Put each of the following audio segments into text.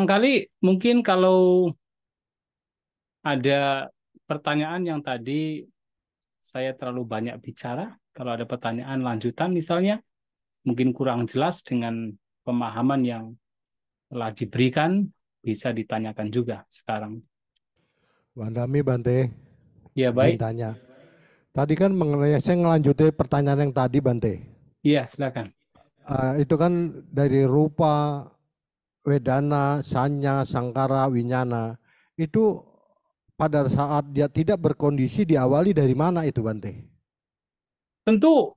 barangkali mungkin kalau ada pertanyaan yang tadi saya terlalu banyak bicara, kalau ada pertanyaan lanjutan misalnya, mungkin kurang jelas dengan pemahaman yang telah diberikan, bisa ditanyakan juga sekarang. Wandami Bante. Ya baik. tanya. Tadi kan mengenai saya ngelanjutin pertanyaan yang tadi Bante. Iya silakan. Uh, itu kan dari rupa wedana, sanya, sangkara, winyana itu pada saat dia tidak berkondisi diawali dari mana itu Bante? Tentu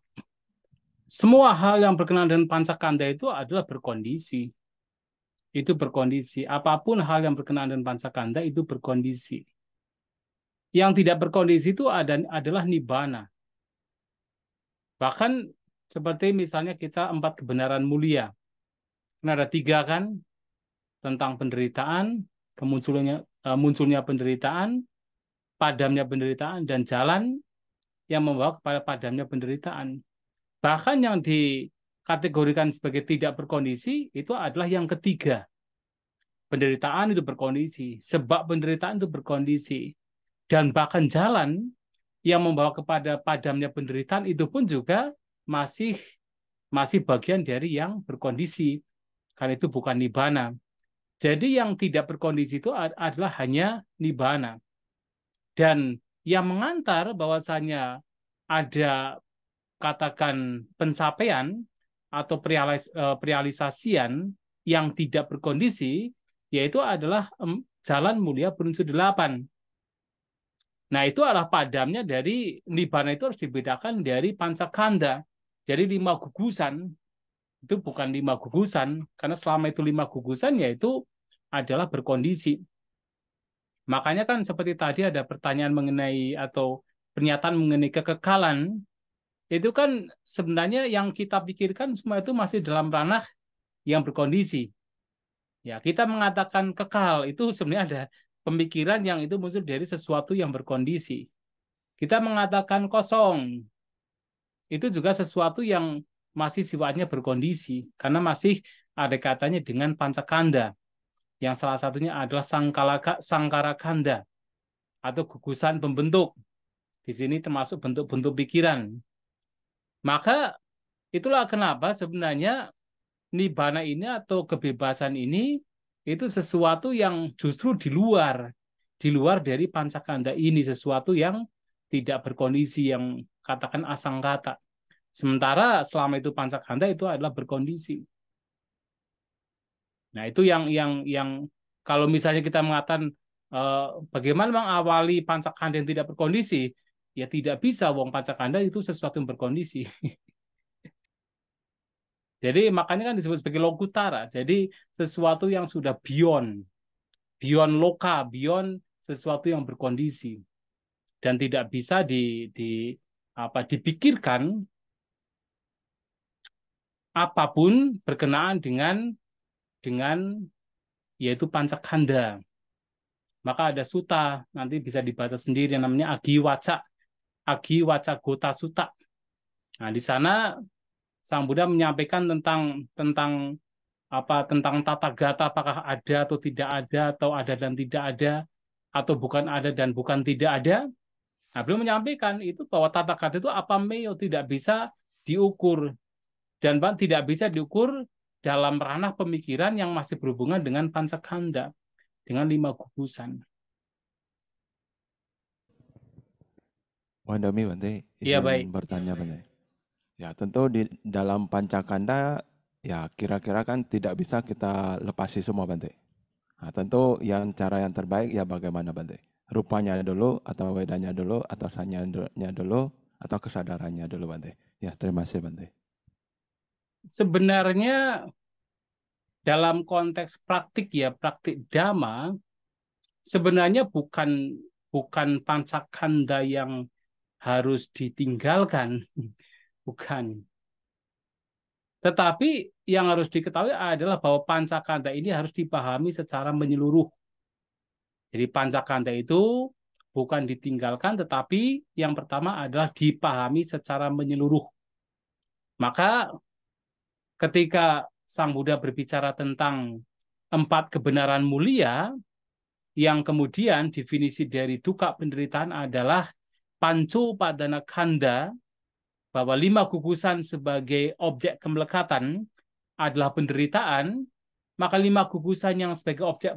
semua hal yang berkenaan dengan pancakanda itu adalah berkondisi. Itu berkondisi. Apapun hal yang berkenaan dengan pancakanda itu berkondisi. Yang tidak berkondisi itu adalah nibana. Bahkan seperti misalnya kita empat kebenaran mulia. Nah, ada tiga kan, tentang penderitaan, kemunculannya e, munculnya penderitaan, padamnya penderitaan dan jalan yang membawa kepada padamnya penderitaan. Bahkan yang dikategorikan sebagai tidak berkondisi itu adalah yang ketiga. Penderitaan itu berkondisi, sebab penderitaan itu berkondisi. Dan bahkan jalan yang membawa kepada padamnya penderitaan itu pun juga masih masih bagian dari yang berkondisi. Karena itu bukan nibana. Jadi yang tidak berkondisi itu adalah hanya nibana. Dan yang mengantar bahwasanya ada katakan pencapaian atau realis, e, yang tidak berkondisi yaitu adalah jalan mulia berunsur delapan. Nah, itu adalah padamnya dari nibana itu harus dibedakan dari pancakanda. Jadi lima gugusan itu bukan lima gugusan karena selama itu lima gugusan yaitu adalah berkondisi makanya kan seperti tadi ada pertanyaan mengenai atau pernyataan mengenai kekekalan itu kan sebenarnya yang kita pikirkan semua itu masih dalam ranah yang berkondisi ya kita mengatakan kekal itu sebenarnya ada pemikiran yang itu muncul dari sesuatu yang berkondisi kita mengatakan kosong itu juga sesuatu yang masih sifatnya berkondisi karena masih ada katanya dengan pancakanda yang salah satunya adalah sangkalaka sangkara kanda atau gugusan pembentuk. Di sini termasuk bentuk-bentuk pikiran. Maka itulah kenapa sebenarnya nibana ini atau kebebasan ini itu sesuatu yang justru di luar di luar dari pancakanda ini sesuatu yang tidak berkondisi yang katakan asang kata Sementara selama itu pancak handa itu adalah berkondisi. Nah, itu yang yang yang kalau misalnya kita mengatakan eh, bagaimana mengawali pancak handa yang tidak berkondisi, ya tidak bisa wong pancak handa itu sesuatu yang berkondisi. Jadi makanya kan disebut sebagai logutara. Jadi sesuatu yang sudah beyond beyond loka, beyond sesuatu yang berkondisi dan tidak bisa di, di apa dipikirkan apapun berkenaan dengan dengan yaitu pancakanda. Maka ada suta, nanti bisa dibaca sendiri yang namanya agi waca, agi waca gota suta. Nah, di sana Sang Buddha menyampaikan tentang tentang apa tentang tata gata apakah ada atau tidak ada atau ada dan tidak ada atau bukan ada dan bukan tidak ada. Nah, beliau menyampaikan itu bahwa tata gata itu apa meyo tidak bisa diukur, dan tidak bisa diukur dalam ranah pemikiran yang masih berhubungan dengan Pancakanda dengan lima gugusan. Wandami Bante, ya, baik. bertanya Bante. Ya tentu di dalam pancakanda ya kira-kira kan tidak bisa kita lepasi semua Bante. Nah, tentu yang cara yang terbaik ya bagaimana Bante? Rupanya dulu atau wedanya dulu atau sanyanya dulu atau kesadarannya dulu Bante. Ya terima kasih Bante sebenarnya dalam konteks praktik ya praktik dhamma sebenarnya bukan bukan pancakanda yang harus ditinggalkan bukan tetapi yang harus diketahui adalah bahwa pancakanda ini harus dipahami secara menyeluruh jadi pancakanda itu bukan ditinggalkan tetapi yang pertama adalah dipahami secara menyeluruh maka ketika Sang Buddha berbicara tentang empat kebenaran mulia, yang kemudian definisi dari duka penderitaan adalah pancu padana kanda, bahwa lima gugusan sebagai objek kemelekatan adalah penderitaan, maka lima gugusan yang sebagai objek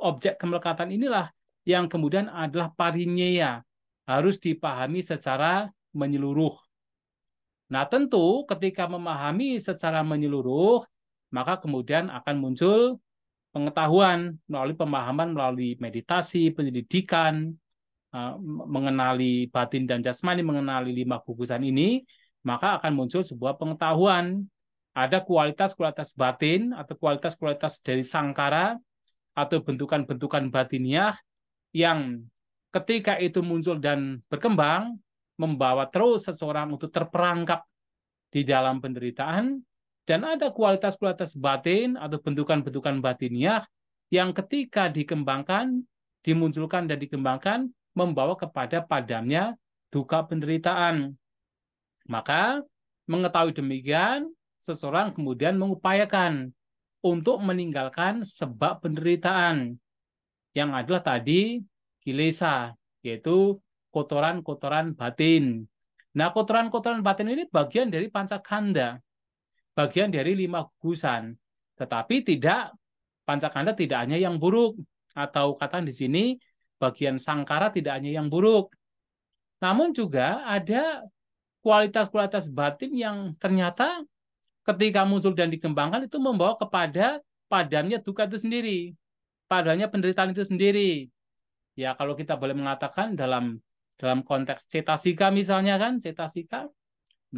objek kemelekatan inilah yang kemudian adalah parinyeya, harus dipahami secara menyeluruh. Nah, tentu ketika memahami secara menyeluruh, maka kemudian akan muncul pengetahuan melalui pemahaman melalui meditasi, penyelidikan, eh, mengenali batin dan jasmani, mengenali lima gugusan ini, maka akan muncul sebuah pengetahuan. Ada kualitas-kualitas batin atau kualitas-kualitas dari sangkara atau bentukan-bentukan batiniah yang ketika itu muncul dan berkembang, membawa terus seseorang untuk terperangkap di dalam penderitaan dan ada kualitas-kualitas batin atau bentukan-bentukan batiniah yang ketika dikembangkan, dimunculkan dan dikembangkan membawa kepada padamnya duka penderitaan. Maka mengetahui demikian, seseorang kemudian mengupayakan untuk meninggalkan sebab penderitaan yang adalah tadi kilesa, yaitu kotoran-kotoran batin. Nah, kotoran-kotoran batin ini bagian dari pancakanda, bagian dari lima gugusan. Tetapi tidak pancakanda tidak hanya yang buruk atau katakan di sini bagian sangkara tidak hanya yang buruk. Namun juga ada kualitas-kualitas batin yang ternyata ketika muncul dan dikembangkan itu membawa kepada padamnya duka itu sendiri, padamnya penderitaan itu sendiri. Ya kalau kita boleh mengatakan dalam dalam konteks cetasika misalnya kan, cetasika.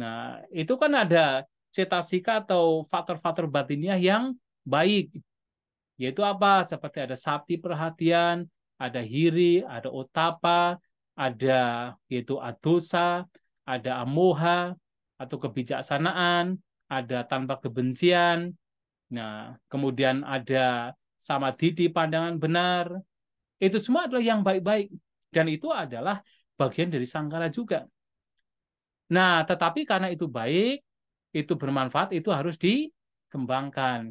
Nah, itu kan ada cetasika atau faktor-faktor batinnya yang baik. Yaitu apa? Seperti ada sapi perhatian, ada hiri, ada otapa, ada yaitu adosa, ada amoha atau kebijaksanaan, ada tanpa kebencian. Nah, kemudian ada sama didi pandangan benar. Itu semua adalah yang baik-baik dan itu adalah bagian dari sangkara juga. Nah, tetapi karena itu baik, itu bermanfaat, itu harus dikembangkan.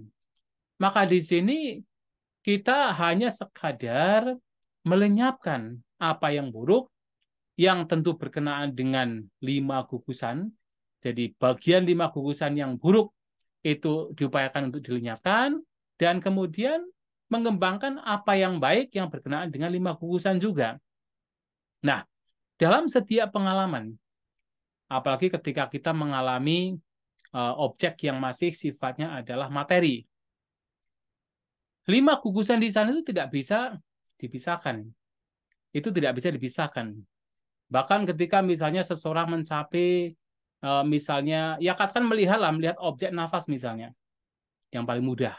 Maka di sini kita hanya sekadar melenyapkan apa yang buruk yang tentu berkenaan dengan lima gugusan. Jadi bagian lima gugusan yang buruk itu diupayakan untuk dilenyapkan dan kemudian mengembangkan apa yang baik yang berkenaan dengan lima gugusan juga. Nah, dalam setiap pengalaman, apalagi ketika kita mengalami eh, objek yang masih sifatnya adalah materi. Lima gugusan di sana itu tidak bisa dipisahkan. Itu tidak bisa dipisahkan. Bahkan ketika misalnya seseorang mencapai eh, misalnya ya katakan melihatlah melihat objek nafas misalnya yang paling mudah.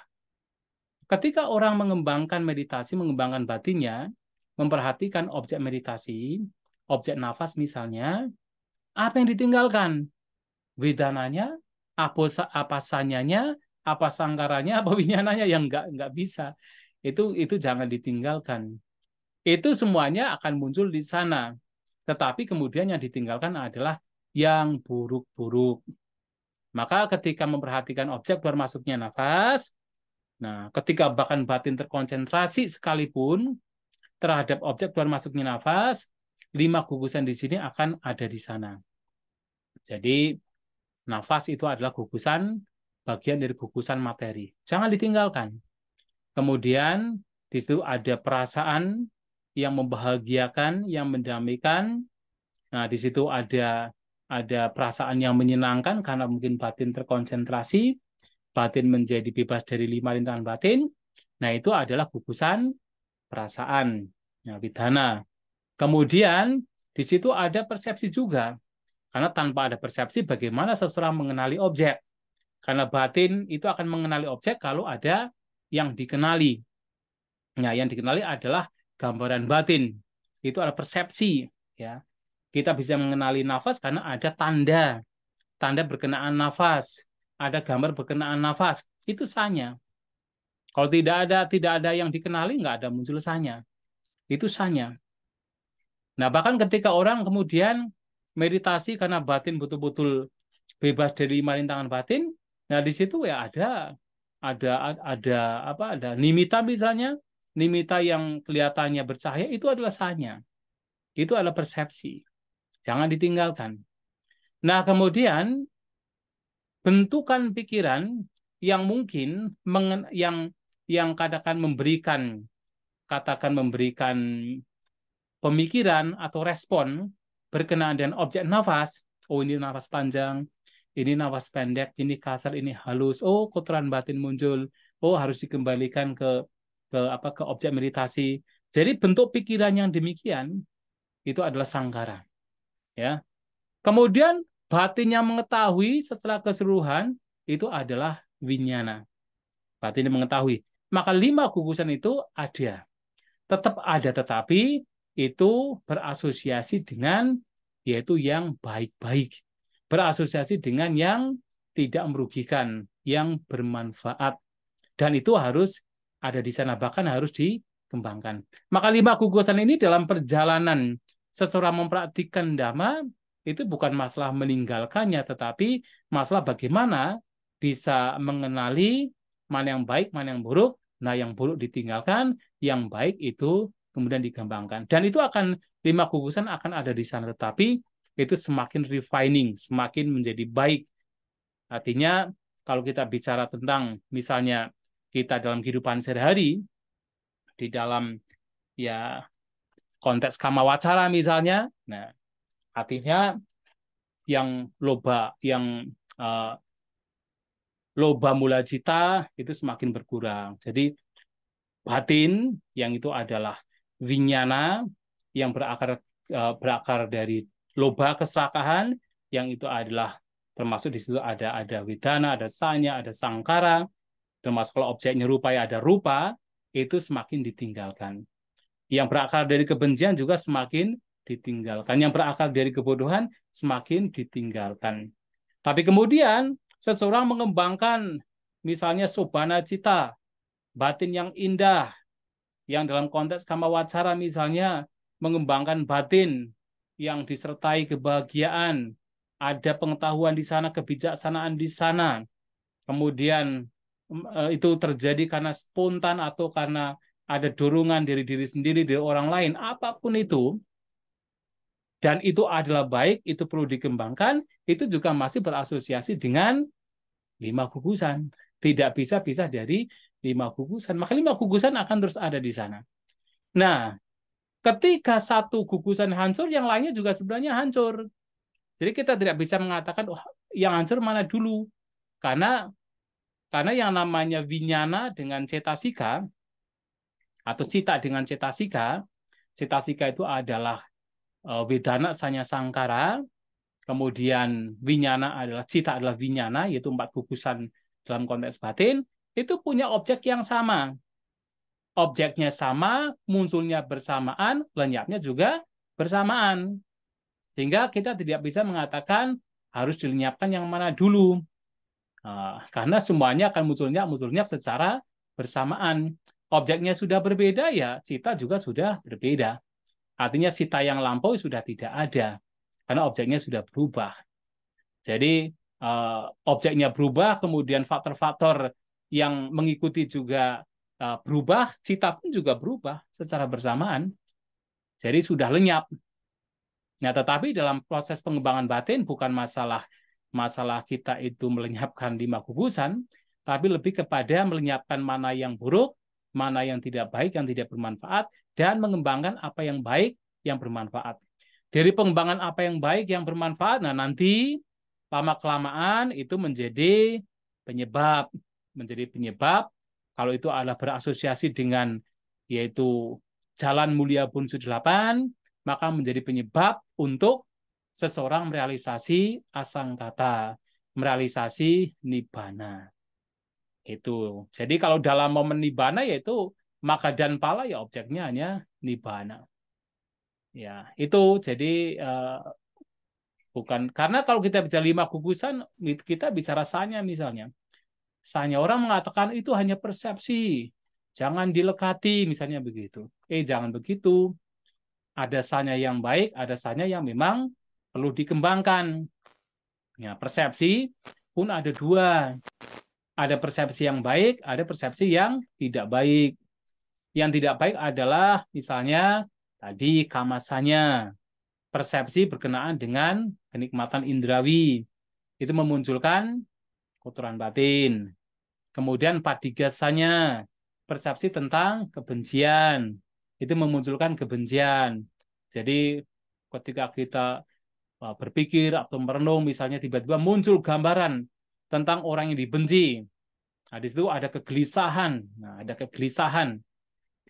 Ketika orang mengembangkan meditasi, mengembangkan batinnya, memperhatikan objek meditasi, objek nafas misalnya, apa yang ditinggalkan? Vedananya, apa, apa sanyanya, apa sangkaranya, apa winyananya yang nggak nggak bisa. Itu itu jangan ditinggalkan. Itu semuanya akan muncul di sana. Tetapi kemudian yang ditinggalkan adalah yang buruk-buruk. Maka ketika memperhatikan objek bermasuknya nafas, nah ketika bahkan batin terkonsentrasi sekalipun terhadap objek keluar masuknya nafas, lima gugusan di sini akan ada di sana. Jadi nafas itu adalah gugusan bagian dari gugusan materi. Jangan ditinggalkan. Kemudian di situ ada perasaan yang membahagiakan, yang mendamaikan. Nah, di situ ada ada perasaan yang menyenangkan karena mungkin batin terkonsentrasi, batin menjadi bebas dari lima lintasan batin. Nah, itu adalah gugusan perasaan, nah, bidana. Kemudian di situ ada persepsi juga. Karena tanpa ada persepsi bagaimana seseorang mengenali objek. Karena batin itu akan mengenali objek kalau ada yang dikenali. Nah, yang dikenali adalah gambaran batin. Itu adalah persepsi, ya. Kita bisa mengenali nafas karena ada tanda. Tanda berkenaan nafas, ada gambar berkenaan nafas. Itu sanya. Kalau tidak ada tidak ada yang dikenali nggak ada muncul sanya. Itu sanya. Nah, bahkan ketika orang kemudian meditasi karena batin betul-betul bebas dari rintangan batin, nah di situ ya ada ada ada apa ada nimita misalnya, nimita yang kelihatannya bercahaya itu adalah sanya. Itu adalah persepsi. Jangan ditinggalkan. Nah, kemudian bentukan pikiran yang mungkin mengen, yang yang katakan memberikan katakan memberikan pemikiran atau respon berkenaan dengan objek nafas, oh ini nafas panjang, ini nafas pendek, ini kasar, ini halus, oh kotoran batin muncul, oh harus dikembalikan ke ke apa ke objek meditasi. Jadi bentuk pikiran yang demikian itu adalah sangkara. Ya. Kemudian batin yang mengetahui setelah keseluruhan itu adalah winyana. Batin yang mengetahui. Maka lima gugusan itu ada. Tetap ada tetapi itu berasosiasi dengan yaitu yang baik-baik. Berasosiasi dengan yang tidak merugikan, yang bermanfaat. Dan itu harus ada di sana, bahkan harus dikembangkan. Maka lima gugusan ini dalam perjalanan seseorang mempraktikkan dhamma, itu bukan masalah meninggalkannya, tetapi masalah bagaimana bisa mengenali mana yang baik, mana yang buruk. Nah, yang buruk ditinggalkan, yang baik itu kemudian digambangkan Dan itu akan lima gugusan akan ada di sana, tetapi itu semakin refining, semakin menjadi baik. Artinya kalau kita bicara tentang misalnya kita dalam kehidupan sehari-hari di dalam ya konteks kama wacara misalnya, nah artinya yang loba yang uh, loba mula cita itu semakin berkurang. Jadi batin yang itu adalah vinyana yang berakar e, berakar dari loba keserakahan yang itu adalah termasuk di situ ada ada widana, ada sanya, ada sangkara, termasuk kalau objeknya rupa ya ada rupa, itu semakin ditinggalkan. Yang berakar dari kebencian juga semakin ditinggalkan. Yang berakar dari kebodohan semakin ditinggalkan. Tapi kemudian seseorang mengembangkan misalnya Subhana cita, batin yang indah, yang dalam konteks kama wacara misalnya mengembangkan batin yang disertai kebahagiaan, ada pengetahuan di sana, kebijaksanaan di sana. Kemudian e, itu terjadi karena spontan atau karena ada dorongan dari diri sendiri, dari orang lain, apapun itu, dan itu adalah baik, itu perlu dikembangkan, itu juga masih berasosiasi dengan lima gugusan. Tidak bisa bisa dari lima gugusan, maka lima gugusan akan terus ada di sana. Nah, ketika satu gugusan hancur, yang lainnya juga sebenarnya hancur. Jadi kita tidak bisa mengatakan oh, yang hancur mana dulu, karena karena yang namanya vinyana dengan cetasika atau cita dengan cetasika, cetasika itu adalah eh, vedana sanya sangkara, kemudian vinyana adalah cita adalah vinyana, yaitu empat gugusan dalam konteks batin, itu punya objek yang sama. Objeknya sama, munculnya bersamaan, lenyapnya juga bersamaan. Sehingga kita tidak bisa mengatakan harus dilenyapkan yang mana dulu. Nah, karena semuanya akan munculnya munculnya secara bersamaan. Objeknya sudah berbeda, ya cita juga sudah berbeda. Artinya cita yang lampau sudah tidak ada. Karena objeknya sudah berubah. Jadi eh, objeknya berubah, kemudian faktor-faktor yang mengikuti juga eh, berubah, cita pun juga berubah secara bersamaan. Jadi sudah lenyap. Nah, tetapi dalam proses pengembangan batin bukan masalah masalah kita itu melenyapkan lima kubusan, tapi lebih kepada melenyapkan mana yang buruk, mana yang tidak baik, yang tidak bermanfaat, dan mengembangkan apa yang baik, yang bermanfaat. Dari pengembangan apa yang baik, yang bermanfaat, nah nanti lama-kelamaan itu menjadi penyebab menjadi penyebab. Kalau itu adalah berasosiasi dengan yaitu jalan mulia bunsu delapan maka menjadi penyebab untuk seseorang merealisasi asang kata, merealisasi nibana. Itu. Jadi kalau dalam momen nibana yaitu maka dan pala ya objeknya hanya nibana. Ya, itu jadi uh, bukan karena kalau kita bicara lima gugusan kita bicara sanya misalnya. Misalnya orang mengatakan itu hanya persepsi, jangan dilekati, misalnya begitu. Eh, jangan begitu. Ada sanya yang baik, ada sanya yang memang perlu dikembangkan. Ya, persepsi pun ada dua. Ada persepsi yang baik, ada persepsi yang tidak baik. Yang tidak baik adalah misalnya tadi kamasanya Persepsi berkenaan dengan kenikmatan indrawi. Itu memunculkan kotoran batin. Kemudian padigasanya, persepsi tentang kebencian. Itu memunculkan kebencian. Jadi ketika kita eh, berpikir atau merenung, misalnya tiba-tiba muncul gambaran tentang orang yang dibenci. Nah, di situ ada kegelisahan. Nah, ada kegelisahan.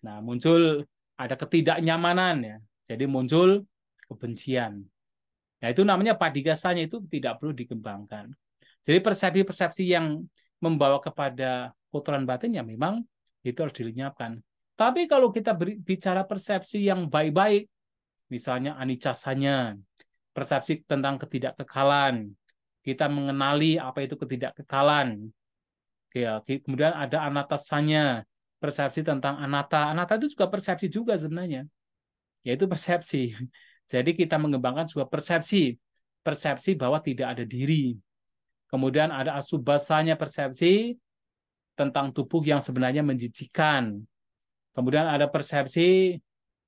Nah, muncul ada ketidaknyamanan ya. Jadi muncul kebencian. Nah, itu namanya padigasanya itu tidak perlu dikembangkan. Jadi persepsi-persepsi yang membawa kepada kotoran batin ya memang itu harus dilenyapkan. Tapi kalau kita bicara persepsi yang baik-baik, misalnya anicasanya, persepsi tentang ketidakkekalan, kita mengenali apa itu ketidakkekalan, ya, kemudian ada anatasanya, persepsi tentang anata. Anata itu juga persepsi juga sebenarnya, yaitu persepsi. Jadi kita mengembangkan sebuah persepsi, persepsi bahwa tidak ada diri, Kemudian ada asubasanya persepsi tentang tubuh yang sebenarnya menjijikan. Kemudian ada persepsi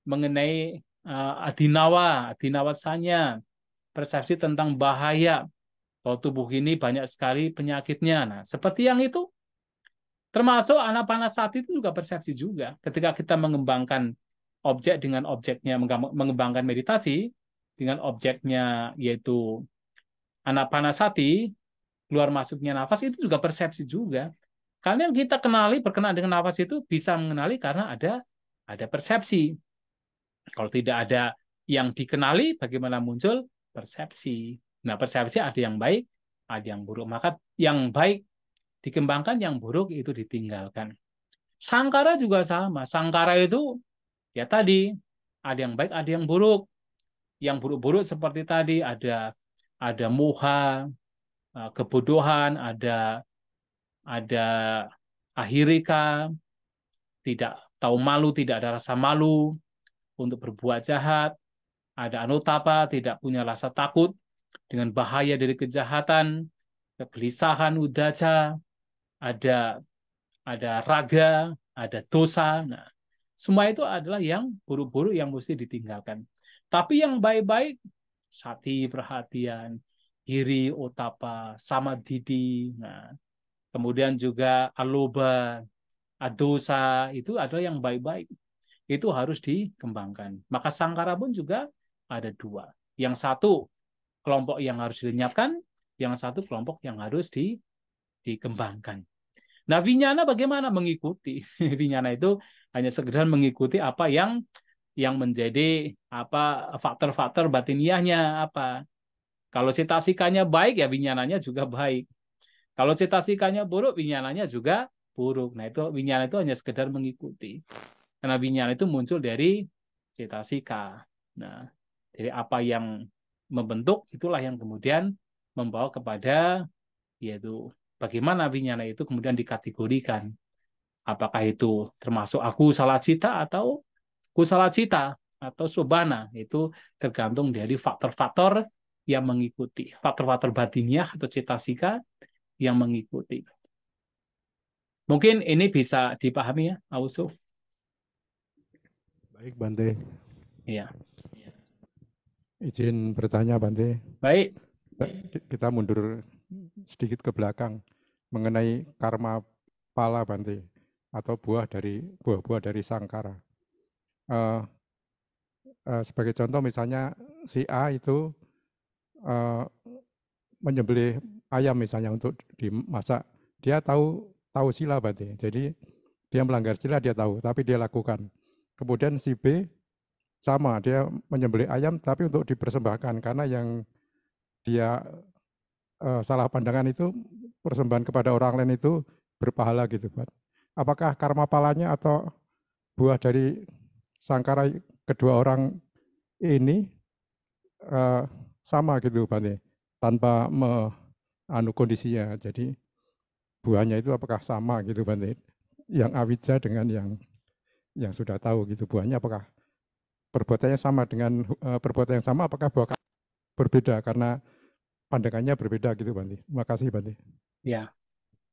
mengenai uh, adinawa, adinawasanya. Persepsi tentang bahaya. Kalau tubuh ini banyak sekali penyakitnya. Nah, seperti yang itu. Termasuk anak panas saat itu juga persepsi juga. Ketika kita mengembangkan objek dengan objeknya, mengembangkan meditasi dengan objeknya yaitu anak panas hati, keluar masuknya nafas itu juga persepsi juga. Karena yang kita kenali berkenaan dengan nafas itu bisa mengenali karena ada ada persepsi. Kalau tidak ada yang dikenali, bagaimana muncul persepsi? Nah, persepsi ada yang baik, ada yang buruk. Maka yang baik dikembangkan, yang buruk itu ditinggalkan. Sangkara juga sama. Sangkara itu ya tadi ada yang baik, ada yang buruk. Yang buruk-buruk seperti tadi ada ada muha, Eh, kebodohan, ada ada akhirika tidak tahu malu, tidak ada rasa malu untuk berbuat jahat, ada anutapa, tidak punya rasa takut dengan bahaya dari kejahatan, kegelisahan udaca, ada ada raga, ada dosa. Nah, semua itu adalah yang buruk-buruk yang mesti ditinggalkan. Tapi yang baik-baik, sati, perhatian, hiri utapa, didi nah, kemudian juga aloba, adosa, itu adalah yang baik-baik. Itu harus dikembangkan. Maka sangkara pun juga ada dua. Yang satu kelompok yang harus dilenyapkan, yang satu kelompok yang harus di, dikembangkan. Nah, vinyana bagaimana mengikuti? vinyana itu hanya sekedar mengikuti apa yang yang menjadi apa faktor-faktor batiniahnya apa kalau cita-sikanya baik ya winyananya juga baik. Kalau cita-sikanya buruk winyananya juga buruk. Nah itu winyana itu hanya sekedar mengikuti. Karena winyana itu muncul dari cita-sika. Nah dari apa yang membentuk itulah yang kemudian membawa kepada yaitu bagaimana winyana itu kemudian dikategorikan. Apakah itu termasuk aku salah cita atau aku salah cita atau subana itu tergantung dari faktor-faktor yang mengikuti. Faktor-faktor batiniah atau cita sika yang mengikuti. Mungkin ini bisa dipahami ya, Ausu. Baik, Bante. Iya. Izin bertanya, Bante. Baik. Kita mundur sedikit ke belakang mengenai karma pala, Bante, atau buah dari buah-buah dari sangkara. Uh, uh, sebagai contoh, misalnya si A itu uh, menyembelih ayam misalnya untuk dimasak, dia tahu tahu sila berarti. Jadi dia melanggar sila dia tahu, tapi dia lakukan. Kemudian si B sama, dia menyembelih ayam tapi untuk dipersembahkan karena yang dia uh, salah pandangan itu persembahan kepada orang lain itu berpahala gitu Pak. Apakah karma palanya atau buah dari sangkara kedua orang ini uh, sama gitu Bante, tanpa me, anu kondisinya. Jadi buahnya itu apakah sama gitu Bante, yang awija dengan yang yang sudah tahu gitu buahnya apakah perbuatannya sama dengan uh, perbuatan yang sama apakah buah berbeda karena pandangannya berbeda gitu Bante. Terima kasih Bante. Ya.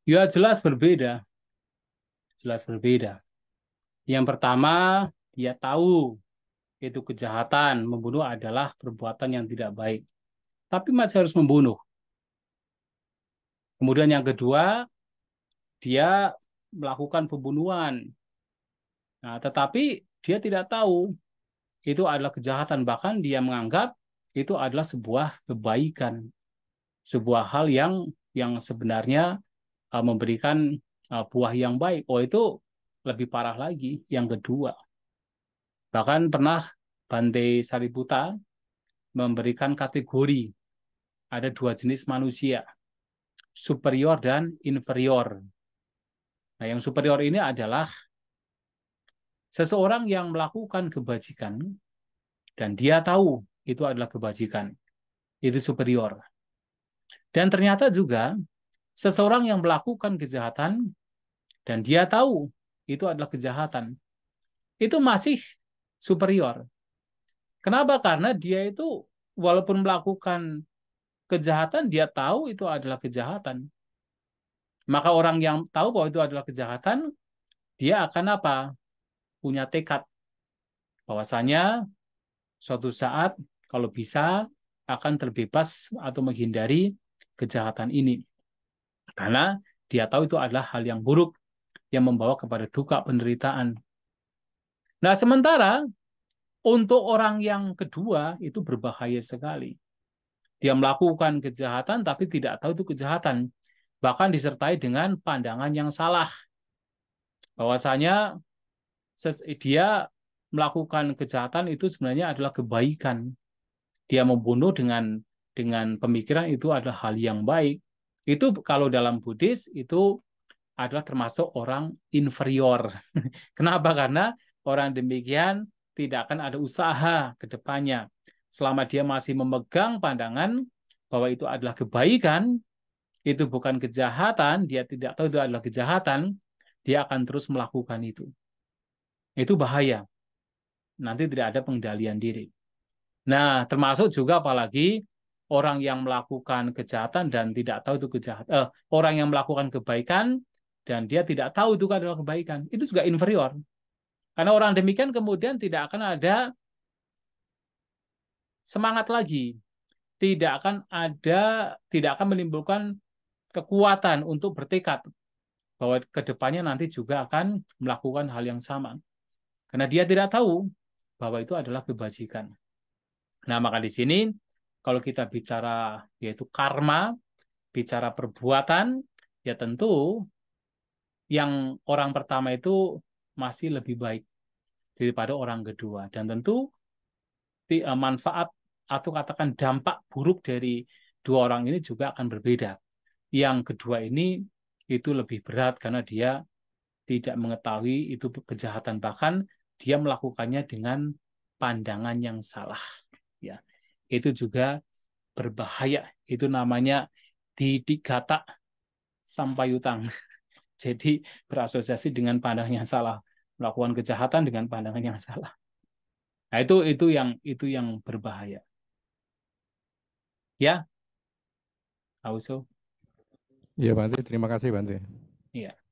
Ya jelas berbeda. Jelas berbeda. Yang pertama, dia tahu yaitu kejahatan. Membunuh adalah perbuatan yang tidak baik. Tapi masih harus membunuh. Kemudian yang kedua, dia melakukan pembunuhan. Nah, tetapi dia tidak tahu itu adalah kejahatan. Bahkan dia menganggap itu adalah sebuah kebaikan. Sebuah hal yang yang sebenarnya eh, memberikan eh, buah yang baik. Oh, itu lebih parah lagi yang kedua. Bahkan pernah Bante Sariputa memberikan kategori ada dua jenis manusia, superior dan inferior. Nah, yang superior ini adalah seseorang yang melakukan kebajikan dan dia tahu itu adalah kebajikan. Itu superior. Dan ternyata juga seseorang yang melakukan kejahatan dan dia tahu itu adalah kejahatan. Itu masih superior. Kenapa? Karena dia itu walaupun melakukan kejahatan, dia tahu itu adalah kejahatan. Maka orang yang tahu bahwa itu adalah kejahatan, dia akan apa? Punya tekad bahwasanya suatu saat kalau bisa akan terbebas atau menghindari kejahatan ini. Karena dia tahu itu adalah hal yang buruk yang membawa kepada duka penderitaan Nah, sementara untuk orang yang kedua itu berbahaya sekali. Dia melakukan kejahatan tapi tidak tahu itu kejahatan. Bahkan disertai dengan pandangan yang salah. Bahwasanya dia melakukan kejahatan itu sebenarnya adalah kebaikan. Dia membunuh dengan dengan pemikiran itu adalah hal yang baik. Itu kalau dalam Buddhis itu adalah termasuk orang inferior. Kenapa? Karena Orang demikian tidak akan ada usaha ke depannya. Selama dia masih memegang pandangan bahwa itu adalah kebaikan, itu bukan kejahatan, dia tidak tahu itu adalah kejahatan, dia akan terus melakukan itu. Itu bahaya. Nanti tidak ada pengendalian diri. Nah, termasuk juga apalagi orang yang melakukan kejahatan dan tidak tahu itu kejahatan, eh, orang yang melakukan kebaikan dan dia tidak tahu itu adalah kebaikan, itu juga inferior. Karena orang demikian kemudian tidak akan ada semangat lagi. Tidak akan ada, tidak akan menimbulkan kekuatan untuk bertekad bahwa kedepannya nanti juga akan melakukan hal yang sama. Karena dia tidak tahu bahwa itu adalah kebajikan. Nah, maka di sini kalau kita bicara yaitu karma, bicara perbuatan, ya tentu yang orang pertama itu masih lebih baik daripada orang kedua dan tentu eh, manfaat atau katakan dampak buruk dari dua orang ini juga akan berbeda. Yang kedua ini itu lebih berat karena dia tidak mengetahui itu kejahatan bahkan dia melakukannya dengan pandangan yang salah ya. Itu juga berbahaya. Itu namanya didik gata sampai utang. jadi berasosiasi dengan pandangan yang salah, melakukan kejahatan dengan pandangan yang salah. Nah, itu itu yang itu yang berbahaya. Ya. Auso. Iya, Bante, terima kasih, Bante. Iya.